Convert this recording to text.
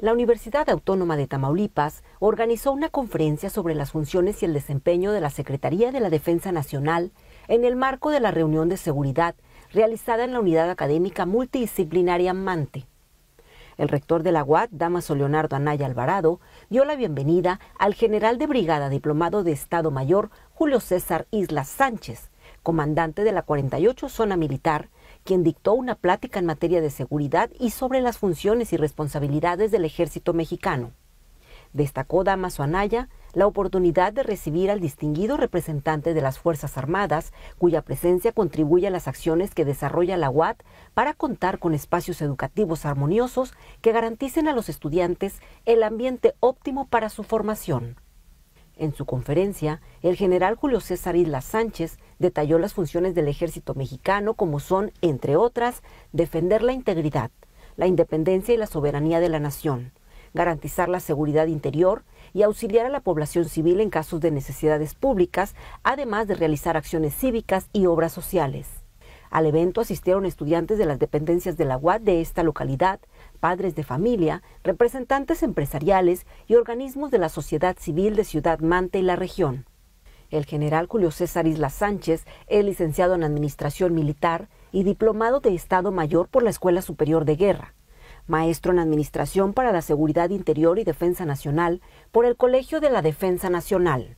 la Universidad Autónoma de Tamaulipas organizó una conferencia sobre las funciones y el desempeño de la Secretaría de la Defensa Nacional en el marco de la reunión de seguridad realizada en la Unidad Académica Multidisciplinaria Mante. El rector de la UAT, Damaso Leonardo Anaya Alvarado, dio la bienvenida al general de brigada diplomado de Estado Mayor Julio César Islas Sánchez, comandante de la 48 Zona Militar, quien dictó una plática en materia de seguridad y sobre las funciones y responsabilidades del ejército mexicano. Destacó Damaso Anaya la oportunidad de recibir al distinguido representante de las Fuerzas Armadas, cuya presencia contribuye a las acciones que desarrolla la UAT para contar con espacios educativos armoniosos que garanticen a los estudiantes el ambiente óptimo para su formación. En su conferencia, el general Julio César Isla Sánchez Detalló las funciones del ejército mexicano como son, entre otras, defender la integridad, la independencia y la soberanía de la nación, garantizar la seguridad interior y auxiliar a la población civil en casos de necesidades públicas, además de realizar acciones cívicas y obras sociales. Al evento asistieron estudiantes de las dependencias de la UAD de esta localidad, padres de familia, representantes empresariales y organismos de la sociedad civil de Ciudad Mante y la región. El general Julio César Isla Sánchez es licenciado en Administración Militar y diplomado de Estado Mayor por la Escuela Superior de Guerra, maestro en Administración para la Seguridad Interior y Defensa Nacional por el Colegio de la Defensa Nacional.